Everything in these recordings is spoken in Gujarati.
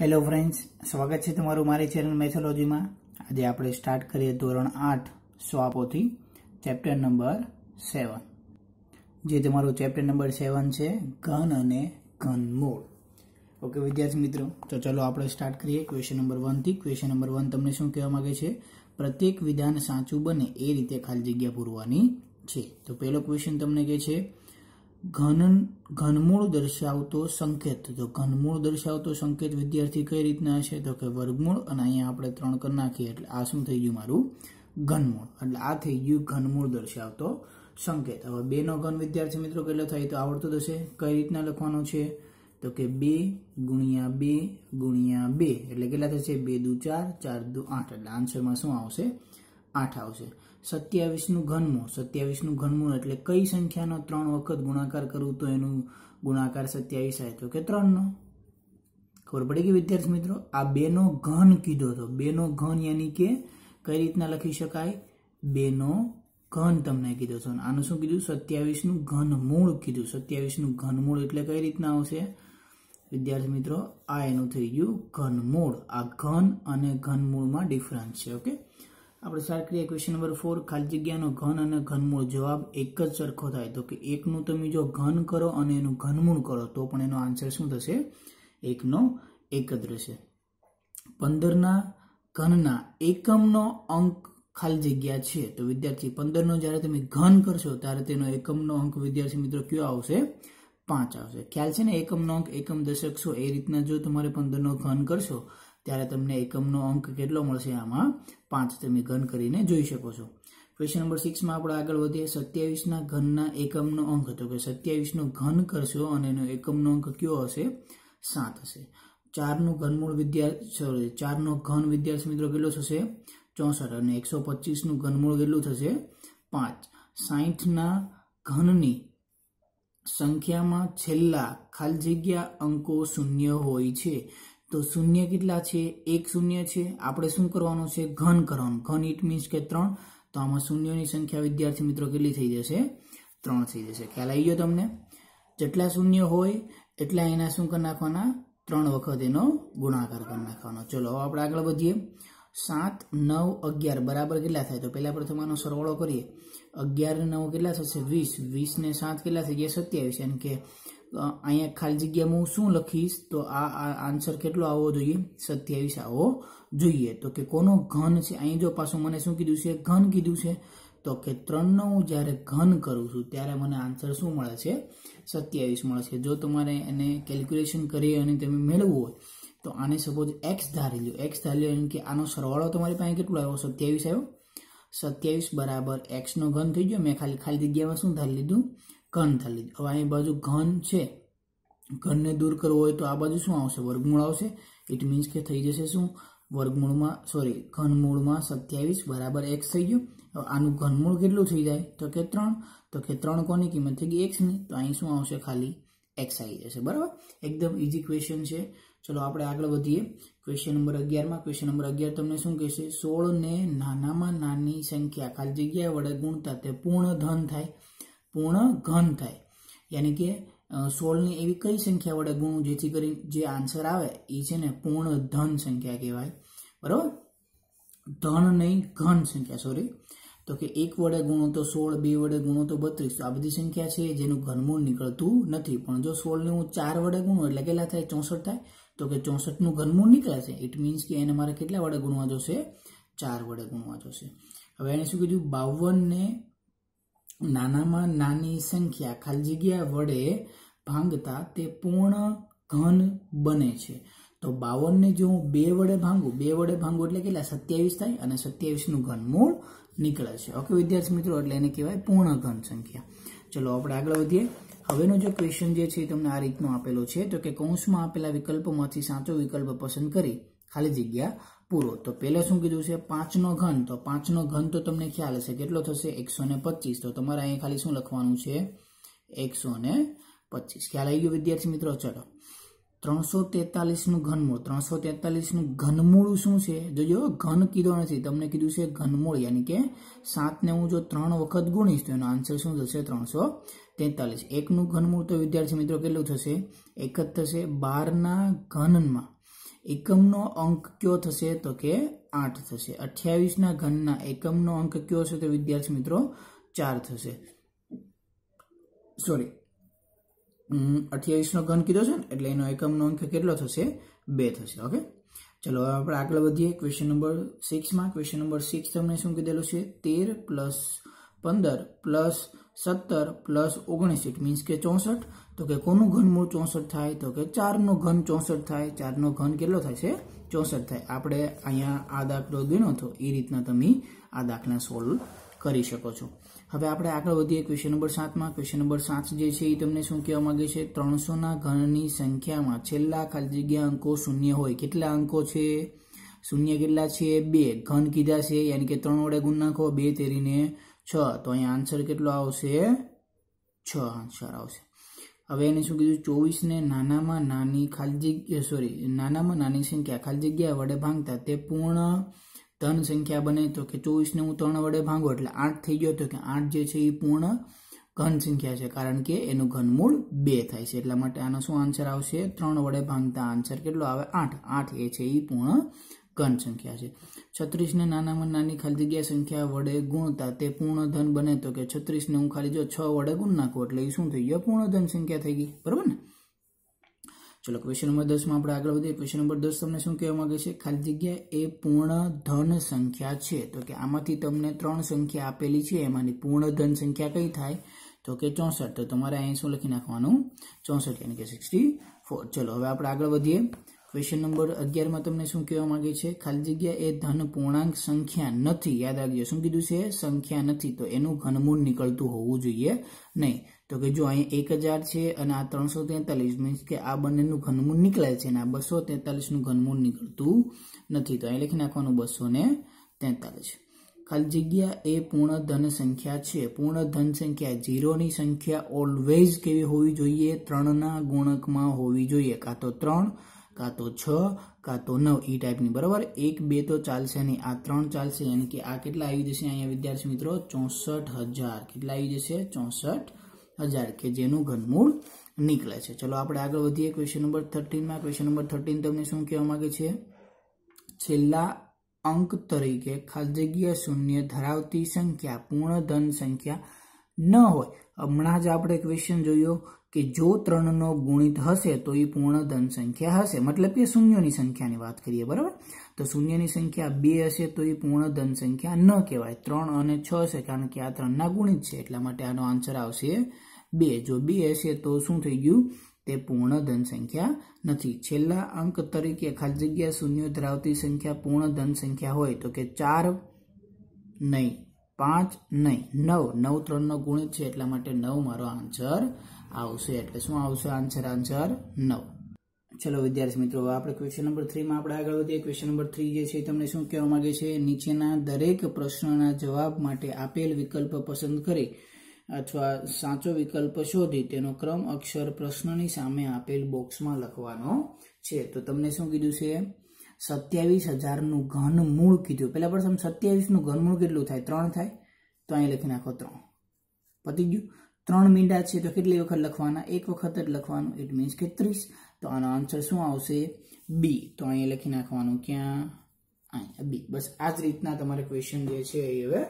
હેલો ફ્રેન્ડ્સ સ્વાગત છે તમારું મારી ચેનલ મેથોલોજીમાં આજે આપણે સ્ટાર્ટ કરીએ ધોરણ આઠ સ્વાપોથી ચેપ્ટર નંબર સેવન જે તમારો ચેપ્ટર નંબર સેવન છે ઘન અને ઘન મૂળ ઓકે વિદ્યાર્થી મિત્રો તો ચલો આપણે સ્ટાર્ટ કરીએ ક્વેશ્ચન નંબર વનથી ક્વેશ્ચન નંબર વન તમને શું કહેવા માગે છે પ્રત્યેક વિધાન સાચું બને એ રીતે ખાલી જગ્યા પૂરવાની છે તો પહેલો ક્વેશ્ચન તમને કહે છે ઘન ઘનમૂળ દર્શાવતો સંકેત તો ઘનમૂળ દર્શાવતો સંકેત વિદ્યાર્થી કઈ રીતના હશે તો કે વર્ગમૂળ અને અહીંયા આપણે ત્રણ કરી નાખીએ એટલે આ શું થઈ ગયું મારું ઘનમૂળ એટલે આ થઈ ગયું ઘનમૂળ દર્શાવતો સંકેત હવે બેનો ઘન વિદ્યાર્થી મિત્રો કેટલો થાય તો આવડતો થશે કઈ રીતના લખવાનો છે તો કે બે ગુણ્યા બે ગુણ્યા બે એટલે કેટલા થશે બે દુ ચાર ચાર દુ આઠ એટલે આન્સરમાં શું આવશે આઠ આવશે સત્યાવીસનું ઘનમૂળ સત્યાવીસનું ઘનમૂળ એટલે કઈ સંખ્યાનો ત્રણ વખત ગુણાકાર કરવું તો એનું ગુણાકાર સત્યાવીસ આવે તો કે ત્રણનો ખબર પડી કે વિદ્યાર્થી મિત્રો આ બેનો ઘન કીધો હતો બેનો ઘન યાની કે કઈ રીતના લખી શકાય બેનો ઘન તમને કીધો છો આનું શું કીધું સત્યાવીસનું ઘનમૂળ કીધું સત્યાવીસનું ઘનમૂળ એટલે કઈ રીતના આવશે વિદ્યાર્થી મિત્રો આ એનું થઈ ગયું ઘનમૂળ આ ઘન અને ઘનમૂળમાં ડિફરન્સ છે ઓકે આપણે સાર કરીએ ક્વેશ્ચન નંબર ફોર ખાલી જગ્યાનો ઘન અને ઘનમૂળ જવાબ એક જ સરખો થાય તો કે એકનું તમે જો ઘન કરો અને એનું ઘનમૂળ કરો તો પણ એનો આન્સર શું થશે એકનો એક જ રહેશે પંદરના ઘનના એકમનો અંક ખાલી જગ્યા છે તો વિદ્યાર્થી પંદરનો જ્યારે તમે ઘન કરશો ત્યારે તેનો એકમનો અંક વિદ્યાર્થી મિત્રો કયો આવશે પાંચ આવશે ખ્યાલ છે ને એકમનો અંક એકમ દશક સો એ રીતના જો તમારે પંદરનો ઘન કરશો ત્યારે તમને એકમનો અંક કેટલો મળશે આમાં પાંચ તમે ઘન કરીને જોઈ શકો છો ક્વેશ્ચન નંબર સિક્સમાં આપણે આગળ વધીએ સત્યાવીસના ઘનના એકમનો અંક હતો કે સત્યાવીસનો ઘન કરશો અને એનો એકમનો અંક કયો હશે સાત હશે ચારનું ઘનમૂળ વિદ્યાર્થી સોરી ચારનો ઘન વિદ્યાર્થી મિત્રો કેટલો થશે ચોસઠ અને એકસો પચીસનું ઘનમૂળ કેટલું થશે પાંચ સાઠના ઘનની સંખ્યામાં છેલ્લા ખાલી જગ્યા અંકો શૂન્ય હોય છે તો શૂન્ય કેટલા છે એક શૂન્ય છે આપણે શું કરવાનું છે ઘન કરવાનું ઘન ઇટ મીન્સ કે ત્રણ તો આમાં શૂન્યની સંખ્યા વિદ્યાર્થી મિત્રો કેટલી થઈ જશે ત્રણ થઈ જશે ખ્યાલ આવી ગયો તમને જેટલા શૂન્ય હોય એટલા એના શું કરી નાખવાના ત્રણ વખત એનો ગુણાકાર કરી નાખવાનો ચલો હવે આપણે આગળ વધીએ સાત નવ અગિયાર બરાબર કેટલા થાય તો પહેલાં પ્રથમ આનો સરવાળો કરીએ અગિયાર નવ કેટલા થશે વીસ વીસને સાત કેટલા થઈ ગયા સત્યાવીસ એમ કે અહીંયા ખાલી જગ્યામાં હું શું લખીશ તો આ આન્સર કેટલો આવવો જોઈએ સત્યાવીસ આવવો જોઈએ તો કે કોનો ઘન છે અહીં જો પાછું મને શું કીધું છે ઘન કીધું છે તો કે ત્રણનો હું જ્યારે ઘન કરું છું ત્યારે મને આન્સર શું મળે છે સત્યાવીસ મળે છે જો તમારે એને કેલ્ક્યુલેશન કરી અને તમે મેળવવું હોય તો આને સપોઝ એક્સ ધારી લો એક્સ ધારી લો એમ કે આનો સરવાળો તમારી પાસે કેટલો આવ્યો સત્યાવીસ આવ્યો સત્યાવીસ બરાબર એક્સનો ઘન થઈ ગયો મેં ખાલી ખાલી જગ્યામાં શું ધારી લીધું ઘન થાલી હવે અહીં બાજુ ઘન છે ઘનને દૂર કરવો હોય તો આ બાજુ શું આવશે વર્ગમૂળ આવશે ઇટ મીન્સ કે થઈ જશે શું વર્ગમૂળમાં સોરી ઘનમૂળમાં સત્યાવીસ બરાબર એક્સ થઈ ગયું હવે આનું ઘનમૂળ કેટલું થઈ જાય તો કે ત્રણ તો કે ત્રણ કોની કિંમત થઈ ગઈ એક્સની તો અહીં શું આવશે ખાલી એક્સ આવી જશે બરાબર એકદમ ઇઝી ક્વેશ્ચન છે ચલો આપણે આગળ વધીએ ક્વેશ્ચન નંબર અગિયારમાં ક્વેશ્ચન નંબર અગિયાર તમને શું કહેશે સોળને નાનામાં નાની સંખ્યા ખાલી જગ્યા વડે ગુણતા તે પૂર્ણ ધન થાય પૂર્ણ ઘન થાય યાની કે સોળની એવી કઈ સંખ્યા વડે ગુણું જેથી કરી જે આન્સર આવે એ છે ને પૂર્ણ ધન સંખ્યા કહેવાય બરાબર ધન નહીં ઘન સંખ્યા સોરી તો કે એક વડે ગુણો તો સોળ બે વડે ગુણો તો બત્રીસ તો આ બધી સંખ્યા છે જેનું ઘનમૂળ નીકળતું નથી પણ જો સોળને હું ચાર વડે ગુણું એટલે કેટલા થાય ચોસઠ થાય તો કે ચોસઠનું ઘનમૂળ નીકળે છે ઇટ મીન્સ કે એને મારે કેટલા વડે ગુણવા જોશે ચાર વડે ગુણવા જોશે હવે એણે શું કીધું બાવનને નાનામાં નાની સંખ્યા ખાલી જગ્યા વડે ભાંગતા તે પૂર્ણ ઘન બને છે તો બાવનને જો હું બે વડે ભાંગું બે વડે ભાંગું એટલે કેટલા સત્યાવીસ થાય અને સત્યાવીસનું ઘન મૂળ નીકળે છે ઓકે વિદ્યાર્થી મિત્રો એટલે એને કહેવાય પૂર્ણ ઘન સંખ્યા ચલો આપણે આગળ વધીએ હવેનો જો ક્વેશ્ચન જે છે એ તમને આ રીતનો આપેલો છે તો કે કૌંસમાં આપેલા વિકલ્પોમાંથી સાચો વિકલ્પ પસંદ કરી ખાલી જગ્યા પૂરો તો પહેલે શું કીધું છે પાંચનો ઘન તો પાંચનો ઘન તો તમને ખ્યાલ હશે કેટલો થશે એકસો ને પચીસ તો તમારે અહીં ખાલી શું લખવાનું છે એકસો ને પચીસ ખ્યાલ આવી ગયો વિદ્યાર્થી મિત્રો ચલો ત્રણસો તેતાલીસનું ઘનમૂળ ત્રણસો તેતાલીસનું ઘનમૂળ શું છે જોજો ઘન કીધો નથી તમને કીધું છે ઘનમૂળ યાની કે સાતને હું જો ત્રણ વખત ગુણીશ તો એનો આન્સર શું થશે ત્રણસો તેતાલીસ એકનું ઘનમૂળ તો વિદ્યાર્થી મિત્રો કેટલું થશે એક જ થશે બારના ઘનમાં એકમનો અંક કયો થશે તો કે આઠ થશે અઠ્યાવીસના ઘનના એકમનો અંક કયો હશે તો વિદ્યાર્થી મિત્રો ચાર થશે સોરી અઠ્યાવીસનો ઘન કીધો છે ને એટલે એનો એકમનો અંક કેટલો થશે બે થશે ઓકે ચલો હવે આપણે આગળ વધીએ ક્વેશ્ચન નંબર સિક્સમાં ક્વેશ્ચન નંબર સિક્સ તમને શું કીધેલું છે તેર પ્લસ પંદર પ્લસ સત્તર પ્લસ ઓગણીસ ઇટ મીન્સ કે ચોસઠ તો કે કોનું ઘનમૂળ ચોસઠ થાય તો કે ચારનો ઘન ચોસઠ થાય ચારનો ઘન કેટલો થાય છે ચોસઠ થાય આપણે અહીંયા આ દાખલો ગણ્યો હતો એ રીતના તમે આ દાખલા સોલ્વ કરી શકો છો હવે આપણે આગળ વધીએ ક્વેશ્ચન નંબર સાતમાં ક્વેશ્ચન નંબર સાત જે છે એ તમને શું કહેવા માગે છે ત્રણસોના ઘનની સંખ્યામાં છેલ્લા ખાલી જગ્યા અંકો શૂન્ય હોય કેટલા અંકો છે શૂન્ય કેટલા છે બે ઘન કીધા છે યાની કે ત્રણ વડે ગુણ નાખો બે તેરીને છ તો અહીંયા આન્સર કેટલો આવશે છ આન્સર આવશે હવે એને શું કીધું ચોવીસને નાનામાં નાની ખાલી જગ્યા સોરી નાનામાં નાની સંખ્યા ખાલી જગ્યા વડે ભાંગતા તે પૂર્ણ ધન સંખ્યા બને તો કે ચોવીસને હું ત્રણ વડે ભાંગો એટલે આઠ થઈ ગયો તો કે આઠ જે છે એ પૂર્ણ ઘન સંખ્યા છે કારણ કે એનું ઘનમૂળ બે થાય છે એટલા માટે આનો શું આન્સર આવશે ત્રણ વડે ભાંગતા આન્સર કેટલો આવે આઠ આઠ એ છે એ પૂર્ણ ઘન સંખ્યા છે છત્રીસને નાનામાં નાની ખાલી જગ્યા સંખ્યા વડે ગુણતા તે પૂર્ણ ધન બને તો કે છત્રીસને હું ખાલી જો છ વડે ગુણ નાખું એટલે એ શું થઈ ગયો પૂર્ણ ધન સંખ્યા થઈ ગઈ બરાબર ને ચલો ક્વેશ્ચન નંબર દસમાં આપણે આગળ વધીએ ક્વેશ્ચન નંબર દસ તમને શું કહેવા માંગે છે ખાલી જગ્યા એ પૂર્ણ ધન સંખ્યા છે તો કે આમાંથી તમને ત્રણ સંખ્યા આપેલી છે એમાંની પૂર્ણ ધન સંખ્યા કઈ થાય તો કે ચોસઠ તો તમારે અહીં શું લખી નાખવાનું ચોસઠ એટલે કે સિક્સટી ફોર ચલો હવે આપણે આગળ વધીએ ક્વેશ્ચન નંબર અગિયારમાં તમને શું કહેવા માંગે છે ખાલી જગ્યા એ ધન પૂર્ણાંક સંખ્યા નથી યાદ રાખજો શું કીધું છે સંખ્યા નથી તો એનું ઘનમૂળ નીકળતું હોવું જોઈએ નહીં તો કે જો અહીંયા એક હજાર છે અને આ ત્રણસો તેતાલીસ મીન્સ કે આ બંનેનું ઘનમૂળ નીકળે છે અને આ બસો તેતાલીસનું ઘનમૂળ નીકળતું નથી તો અહીં લખી નાખવાનું બસો ને ખાલી જગ્યા એ પૂર્ણ ધન સંખ્યા છે પૂર્ણ ધન સંખ્યા ઝીરોની સંખ્યા ઓલવેઝ કેવી હોવી જોઈએ ત્રણના ગુણકમાં હોવી જોઈએ કાં તો ત્રણ કાં તો છ કાં તો નવ એ ટાઈપની બરાબર એક બે તો ચાલશે નહીં આ ત્રણ ચાલશે એમ કે આ કેટલા આવી જશે અહીંયા વિદ્યાર્થી મિત્રો ચોસઠ હજાર કેટલા આવી જશે ચોસઠ હજાર કે જેનું ઘનમૂળ નીકળે છે ચલો આપણે આગળ વધીએ ક્વેશ્ચન નંબર થર્ટીનમાં ક્વેશ્ચન નંબર થર્ટીન તમને શું કહેવા માંગે છે છેલ્લા અંક તરીકે ખાલી જગ્યા શૂન્ય ધરાવતી સંખ્યા પૂર્ણ ધન સંખ્યા ન હોય હમણાં જ આપણે ક્વેશ્ચન જોયો કે જો ત્રણનો ગુણિત હશે તો એ પૂર્ણ ધન સંખ્યા હશે મતલબ કે શૂન્યની સંખ્યાની વાત કરીએ બરાબર તો શૂન્યની સંખ્યા બે હશે તો એ પૂર્ણ ધન સંખ્યા ન કહેવાય ત્રણ અને છ હશે કારણ કે આ ત્રણના ગુણિત છે એટલા માટે આનો આન્સર આવશે બે જો બે હશે તો શું થઈ ગયું તે પૂર્ણ ધન સંખ્યા નથી છેલ્લા અંક તરીકે ખાલી જગ્યા શૂન્ય ધરાવતી સંખ્યા પૂર્ણ ધન સંખ્યા હોય તો કે ચાર નહીં પાંચ નહીં નવ નવ ત્રણનો ગુણિત છે એટલા માટે નવ મારો આન્સર આવશે એટલે શું આવશે આન્સર આન્સર નવ ચલો વિદ્યાર્થી મિત્રો આપણે ક્વેશ્ચન નંબર થ્રીમાં આપણે આગળ વધીએ ક્વેશ્ચન નંબર થ્રી જે છે તમને શું કહેવા માંગે છે નીચેના દરેક પ્રશ્નના જવાબ માટે આપેલ વિકલ્પ પસંદ કરી અથવા સાચો વિકલ્પ શોધી તેનો ક્રમ અક્ષર પ્રશ્નની સામે આપેલ બોક્સમાં લખવાનો છે તો તમને શું કીધું છે સત્યાવીસ હજારનું ઘનમૂળ કીધું પહેલાં પર તમે સત્યાવીસનું ઘનમૂળ કેટલું થાય ત્રણ થાય તો અહીં લખી નાખો ત્રણ પતી ગયું ત્રણ મીંડા છે તો કેટલી વખત લખવાના એક વખત જ લખવાનું ઇટ મીન્સ કે ત્રીસ તો આનો આન્સર શું આવશે બી તો અહીં લખી નાખવાનું ક્યાં અહીં બી બસ આ જ રીતના તમારે ક્વેશ્ચન જે છે એ હવે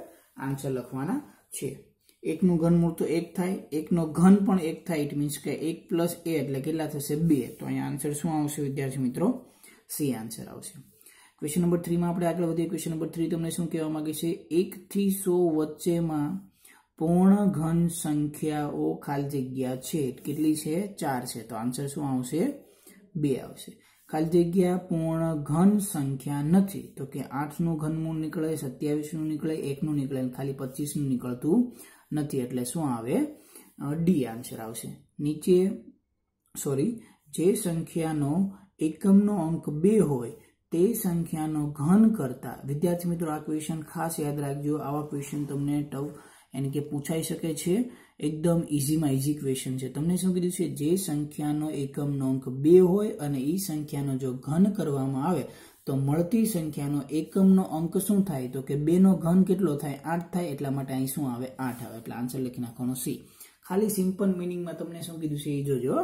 આન્સર લખવાના છે એકનું ઘનમૂળ તો એક થાય એકનો ઘન પણ એક થાય ઇટ મીન્સ કે એક પ્લસ એ એટલે કેટલા થશે બે તો અહીંયા આન્સર શું આવશે વિદ્યાર્થી મિત્રો સી આન્સર આવશે ક્વેશ્ચન નંબર થ્રીમાં આપણે આગળ વધીએ ક્વેશ્ચન નંબર થ્રી તમને શું કહેવા માંગે છે એકથી સો વચ્ચેમાં પૂર્ણ ઘન સંખ્યાઓ ખાલી જગ્યા છે કેટલી છે ચાર છે તો આન્સર શું આવશે બે આવશે ખાલી જગ્યા પૂર્ણ ઘન સંખ્યા નથી તો કે આઠનું ઘનમૂળ નીકળે સત્યાવીસનું નીકળે એકનું નીકળે ખાલી પચીસનું નીકળતું નથી એટલે શું આવે ડી આન્સર આવશે નીચે સોરી જે સંખ્યાનો એકમનો અંક બે હોય તે સંખ્યાનો ઘન કરતા વિદ્યાર્થી મિત્રો આ ક્વેશ્ચન ખાસ યાદ રાખજો આવા ક્વેશ્ચન તમને ટવ એને કે પૂછાઈ શકે છે એકદમ ઇઝીમાં ઇઝી ક્વેશ્ચન છે તમને શું કીધું છે જે સંખ્યાનો એકમનો અંક બે હોય અને એ સંખ્યાનો જો ઘન કરવામાં આવે તો મળતી સંખ્યાનો એકમનો અંક શું થાય તો કે બેનો ઘન કેટલો થાય આઠ થાય એટલા માટે અહીં શું આવે આઠ આવે એટલે આન્સર લખી નાખવાનો સી ખાલી સિમ્પલ મિનિંગમાં તમને શું કીધું છે એ જોજો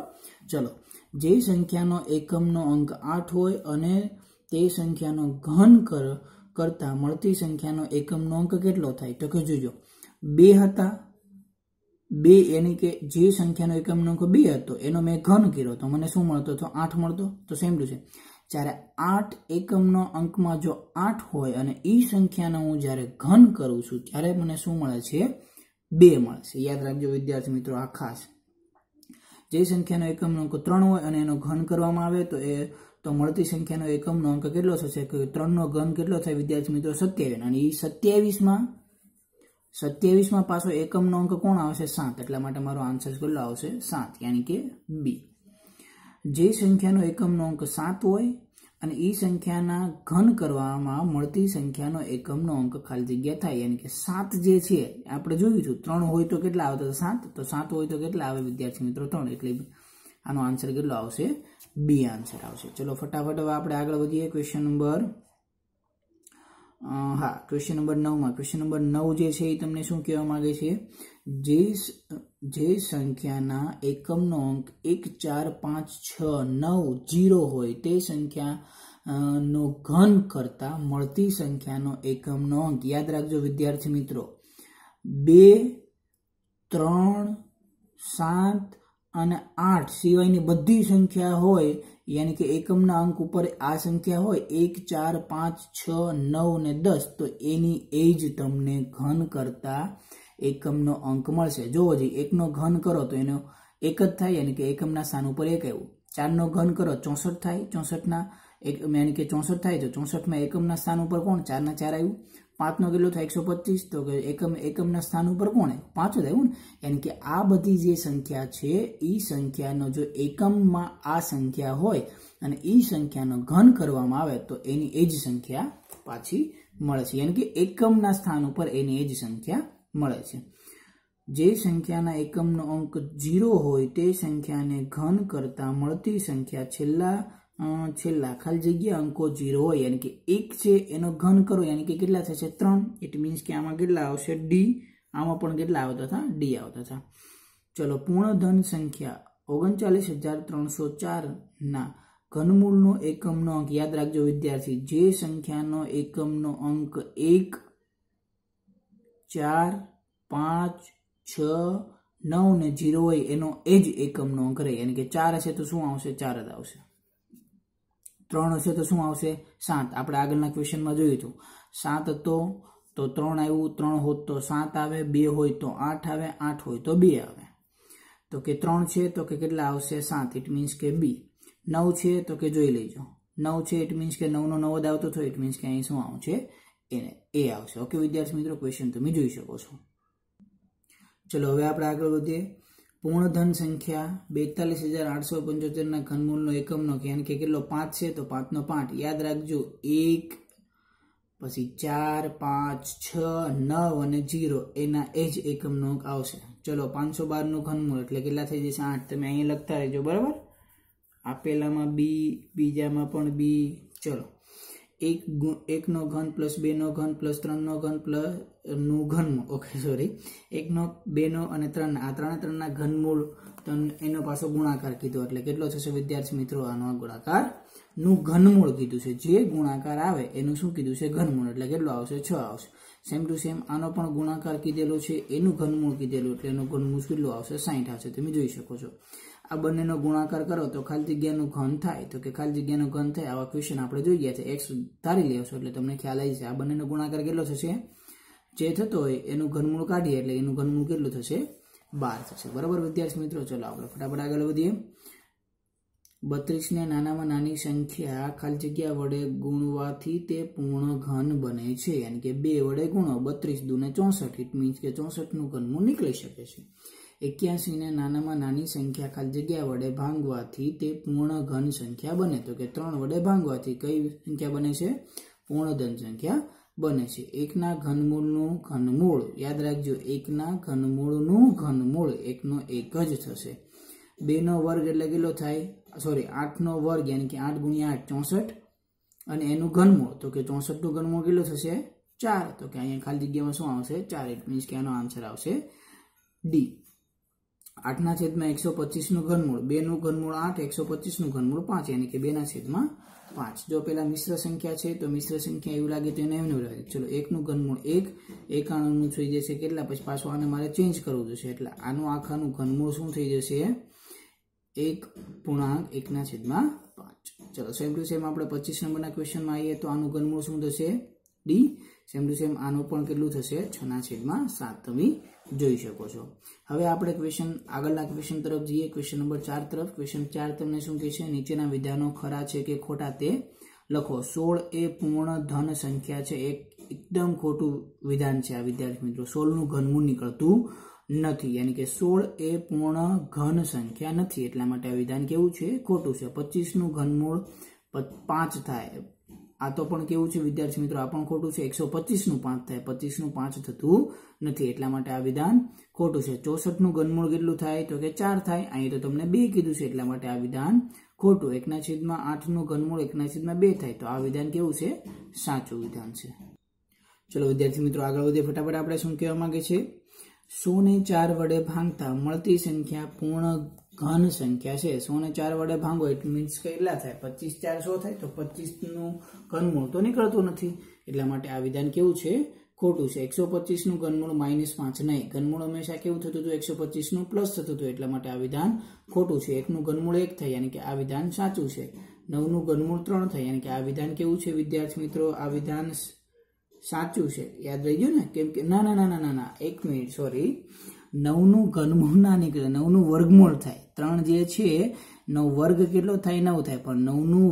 ચલો જે સંખ્યાનો એકમનો અંક આઠ હોય અને તે સંખ્યાનો ઘન કર કરતા મળતી સંખ્યાનો એકમનો અંક કેટલો થાય તો કે જોજો બે હતા બે એની કે જે સંખ્યાનો એકમનો અંક બે હતો એનો મેં ઘન કર્યો તો મને શું મળતો હતો આઠ મળતો તો સેમ ટુ છે જ્યારે આઠ એકમનો અંકમાં જો આઠ હોય અને એ સંખ્યાનો હું જ્યારે ઘન કરું છું ત્યારે મને શું મળે છે બે મળશે યાદ રાખજો વિદ્યાર્થી મિત્રો આ ખાસ જે સંખ્યાનો એકમનો અંક ત્રણ હોય અને એનો ઘન કરવામાં આવે તો એ તો મળતી સંખ્યાનો એકમનો અંક કેટલો થશે કે ત્રણનો ઘન કેટલો થાય વિદ્યાર્થી મિત્રો સત્યાવીસ અને એ સત્યાવીસમાં સત્યાવીસમાં પાછો એકમનો અંક કોણ આવશે સાત એટલા માટે મારો આન્સર કેટલો આવશે સાત યાની કે બી જે સંખ્યાનો એકમનો અંક સાત હોય અને એ સંખ્યાના ઘન કરવામાં મળતી સંખ્યાનો એકમનો અંક ખાલી જગ્યા થાય યાની કે સાત જે છે આપણે જોયું છું ત્રણ હોય તો કેટલા આવે તો સાત તો સાત હોય તો કેટલા આવે વિદ્યાર્થી મિત્રો ત્રણ એટલે આનો આન્સર કેટલો આવશે બી આન્સર આવશે ચલો ફટાફટ હવે આપણે આગળ વધીએ ક્વેશ્ચન નંબર હા ક્વેશ્ચન નંબર નવમાં ક્વેશ્ચન નંબર નવ જે છે એ તમને શું કહેવા માગે છે જે જે સંખ્યાના એકમનો અંક એક ચાર પાંચ છ નવ જીરો હોય તે સંખ્યા નો ઘન કરતાં મળતી સંખ્યાનો એકમનો અંક યાદ રાખજો વિદ્યાર્થી મિત્રો બે ત્રણ સાત અને આઠ સિવાયની બધી સંખ્યા હોય યાની કે એકમના અંક ઉપર આ સંખ્યા હોય એક ચાર પાંચ છ નવ ને દસ તો એની એજ તમને ઘન કરતાં એકમનો અંક મળશે જો હજી એકનો ઘન કરો તો એનો એક જ થાય યાની કે એકમના સ્થાન ઉપર એક આવ્યું ચારનો ઘન કરો ચોસઠ થાય ચોસઠના એક યાની કે ચોસઠ થાય તો ચોસઠમાં એકમના સ્થાન ઉપર કોણ ચારના ચાર આવ્યું પાંચનો કેટલો થાય એકસો પચીસ તો કે એકમ એકમના સ્થાન ઉપર કોણે પાંચ જ આવ્યું ને યાની કે આ બધી જે સંખ્યા છે એ સંખ્યાનો જો એકમમાં આ સંખ્યા હોય અને એ સંખ્યાનો ઘન કરવામાં આવે તો એની એ જ સંખ્યા પાછી મળશે છે કે એકમના સ્થાન ઉપર એની એ જ સંખ્યા મળે છે જે સંખ્યાના એકમનો અંક જીરો હોય તે સંખ્યાને ઘન કરતાં મળતી સંખ્યા છેલ્લા છેલ્લા ખાલી જગ્યા અંકો ઝીરો હોય યાની કે એક છે એનો ઘન કરો યાની કે કેટલા થશે ત્રણ ઇટ મીન્સ કે આમાં કેટલા આવશે ડી આમાં પણ કેટલા આવતા હતા ડી આવતા હતા ચલો પૂર્ણ ધન સંખ્યા ઓગણચાલીસ હજાર ત્રણસો ચારના ઘનમૂળનો એકમનો અંક યાદ રાખજો વિદ્યાર્થી જે સંખ્યાનો એકમનો અંક એક ચાર પાંચ છ નવ ને જીરો હોય એનો એ જ એકમનો અંક રહે એટલે કે ચાર હશે તો શું આવશે ચાર જ આવશે ત્રણ હશે તો શું આવશે સાત આપણે આગળના ક્વેશ્ચનમાં જોયું હતું સાત હતો તો ત્રણ આવ્યું ત્રણ હોત તો સાત આવે બે હોય તો આઠ આવે આઠ હોય તો બે આવે તો કે ત્રણ છે તો કે કેટલા આવશે સાત ઇટ મીન્સ કે બી નવ છે તો કે જોઈ લેજો નવ છે ઇટ મીન્સ કે નવનો નવ જ આવતો થયો ઇટ મીન્સ કે અહીં શું આવશે એને એ આવશે ઓકે વિદ્યાર્થી મિત્રો ક્વેશ્ચન તમે જોઈ શકો છો ચલો હવે આપણે આગળ વધીએ પૂર્ણ ધન સંખ્યા બેતાલીસ હજાર આઠસો પંચોતેરના ઘનમૂળનો એકમનો જ્ઞાન કે કેટલો પાંચ છે તો પાંચનો પાંચ યાદ રાખજો એક પછી ચાર પાંચ છ નવ અને જીરો એના એ જ એકમનો આવશે ચલો પાંચસો બારનું ઘનમૂળ એટલે કેટલા થઈ જશે આઠ તમે અહીંયા લખતા રહેજો બરાબર આપેલામાં બી બીજામાં પણ બી ચલો એક એકનો ઘન પ્લસ બેનો ઘન પ્લસ ત્રણનો ઘન પ્લસ નું ઘન ઓકે સોરી એકનો બેનો અને ત્રણ આ ત્રણે ત્રણના ઘનમૂળ એનો પાછો ગુણાકાર કીધો એટલે કેટલો થશે વિદ્યાર્થી મિત્રો આનો ગુણાકાર નું ઘનમૂળ કીધું છે જે ગુણાકાર આવે એનું શું કીધું છે ઘનમૂળ એટલે કેટલો આવશે છ આવશે સેમ ટુ સેમ આનો પણ ગુણાકાર કીધેલો છે એનું ઘનમૂળ કીધેલું એટલે એનું ઘનમૂળ કેટલું આવશે સાહીઠ આવશે તમે જોઈ શકો છો આ બંનેનો ગુણાકાર કરો તો ખાલી જગ્યાનું ઘન થાય તો કે ખાલી જગ્યાનું ઘન થાય આવા ક્વેશ્ચન આપણે જોઈ ગયા છે એક્સ ધારી લેશો એટલે તમને ખ્યાલ આવી છે આ બંનેનો ગુણાકાર કેટલો થશે જે થતો હોય એનું ઘનમૂળ કાઢીએ એટલે એનું ઘનમૂળ કેટલું થશે બાર થશે બરાબર વિદ્યાર્થી મિત્રો ચલો આપણે ફટાફટ આગળ વધીએ બત્રીસને નાનામાં નાની સંખ્યા ખાલી જગ્યા વડે ગુણવાથી તે પૂર્ણ ઘન બને છે અને કે બે વડે ગુણો બત્રીસ દૂને ચોસઠ ઇટ મીન્સ કે ચોસઠનું ઘનમૂળ નીકળી શકે છે એક્યાસીને નાનામાં નાની સંખ્યા ખાલી જગ્યા વડે ભાંગવાથી તે પૂર્ણ ઘન સંખ્યા બને તો કે ત્રણ વડે ભાંગવાથી કઈ સંખ્યા બને છે પૂર્ણ ધન સંખ્યા બને છે એકના ઘનમૂળનું ઘનમૂળ યાદ રાખજો એકના ઘનમૂળનું ઘનમૂળ એકનો એક જ થશે બેનો વર્ગ એટલે કેટલો થાય સોરી આઠનો વર્ગ યાની કે આઠ ગુણ્યા આઠ ચોસઠ અને એનું ઘનમૂળ તો કે ચોસઠનું ઘનમૂળ કેટલું થશે ચાર તો કે અહીંયા ખાલી જગ્યામાં શું આવશે ચાર ઇટ મીન્સ કે આનો આન્સર આવશે ડી આઠના છેદમાં એકસો પચીસનું ઘનમૂળ બેનું ઘનમૂળ આઠ એકસો પચીસનું ઘનમૂળ પાંચ યાની કે બેના છેદમાં પાંચ જો પેલા મિશ્ર સંખ્યા છે તો મિશ્ર સંખ્યા એવું લાગે તો એને એમ એવું લાગે ચલો એકનું ઘનમૂળ એક એકાણુંનું થઈ જશે કેટલા પછી પાછું આને મારે ચેન્જ કરવું જશે એટલે આનું આખાનું ઘનમૂળ શું થઈ જશે એક પૂર્ણાંક એકના છેદમાં પાંચ ચલો સેમ ટુ સેમ આપણે પચીસ નંબરના ક્વેશ્ચનમાં આવીએ તો આનું ઘનમૂળ શું થશે ડી સેમ ટુ સેમ આનું પણ કેટલું થશે છના છેદમાં સાત તમે જોઈ શકો છો હવે આપણે ક્વેશ્ચન આગળના ક્વેશ્ચન તરફ જઈએ ક્વેશ્ચન નંબર ચાર તરફ ક્વેશ્ચન ચાર તમને શું કહે છે નીચેના વિધાનો ખરા છે કે ખોટા તે લખો સોળ એ પૂર્ણ ધન સંખ્યા છે એક એકદમ ખોટું વિધાન છે આ વિદ્યાર્થી મિત્રો સોળનું ઘનમૂળ નીકળતું નથી યાની કે સોળ એ પૂર્ણ ઘન સંખ્યા નથી એટલા માટે આ વિધાન કેવું છે ખોટું છે પચીસનું ઘનમૂળ પાંચ થાય આ તો પણ કેવું છે વિદ્યાર્થી મિત્રો આ પણ ખોટું છે એકસો પચીસનું પાંચ થાય પચીસનું પાંચ થતું નથી એટલા માટે આ વિધાન ખોટું છે ચોસઠનું ઘનમૂળ કેટલું થાય તો કે ચાર થાય અહીં તો તમને બે કીધું છે એટલા માટે આ વિધાન ખોટું એકના છેદમાં આઠનું ઘનમૂળ એકના છેદમાં બે થાય તો આ વિધાન કેવું છે સાચું વિધાન છે ચલો વિદ્યાર્થી મિત્રો આગળ વધીએ ફટાફટ આપણે શું કહેવા માંગે છે સોને ચાર વડે ભાંગતા મળતી સંખ્યા પૂર્ણ ઘન સંખ્યા છે સોને ચાર વડે ભાંગો ઇટ મીન્સ કેટલા થાય પચીસ ચાર સો થાય તો પચીસનું ઘનમૂળ તો નીકળતું નથી એટલા માટે આ વિધાન કેવું છે ખોટું છે એકસો પચીસનું ઘનમૂળ માઇનસ પાંચ નહીં ઘનમૂળ હંમેશા કેવું થતું હતું એકસો પચીસનું પ્લસ થતું હતું એટલા માટે આ વિધાન ખોટું છે એકનું ઘનમૂળ એક થાય યાની કે આ વિધાન સાચું છે નવનું ઘનમૂળ ત્રણ થાય યાની કે આ વિધાન કેવું છે વિદ્યાર્થી મિત્રો આ વિધાન સાચું છે યાદ રહી ગયું ને કેમ કે ના ના ના ના ના એક મિનિટ સોરી નવનું ઘનમૂળ ના નીકળે નવનું વર્ગમૂળ થાય ત્રણ જે છે નવ વર્ગ કેટલો થાય નવ થાય પણ નવનું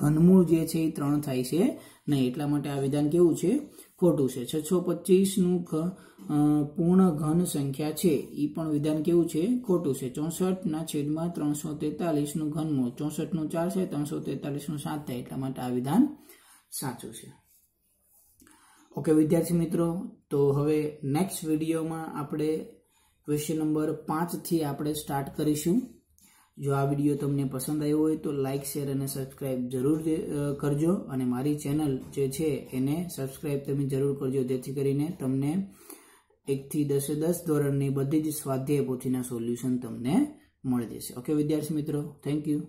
ઘનમૂળ જે છે એ ત્રણ થાય છે નહીં એટલા માટે આ વિધાન કેવું છે ખોટું છે છસો પચીસનું પૂર્ણ ઘન સંખ્યા છે એ પણ વિધાન કેવું છે ખોટું છે ચોસઠના છેદમાં ત્રણસો તેતાલીસનું ઘનમૂળ ચોસઠનું ચાર છે ત્રણસો તેતાલીસનું સાત થાય એટલા માટે આ વિધાન સાચું છે ઓકે વિદ્યાર્થી મિત્રો તો હવે નેક્સ્ટ વિડીયોમાં આપણે ક્વેશ્ચન નંબર પાંચથી આપણે સ્ટાર્ટ કરીશું જો આ વિડીયો તમને પસંદ આવ્યો હોય તો લાઇક શેર અને સબસ્ક્રાઇબ જરૂર કરજો અને મારી ચેનલ જે છે એને સબસ્ક્રાઇબ તમે જરૂર કરજો જેથી કરીને તમને એકથી દસે દસ ધોરણની બધી જ સ્વાધ્યાય પોથીના સોલ્યુશન તમને મળી જશે ઓકે વિદ્યાર્થી મિત્રો થેન્ક યુ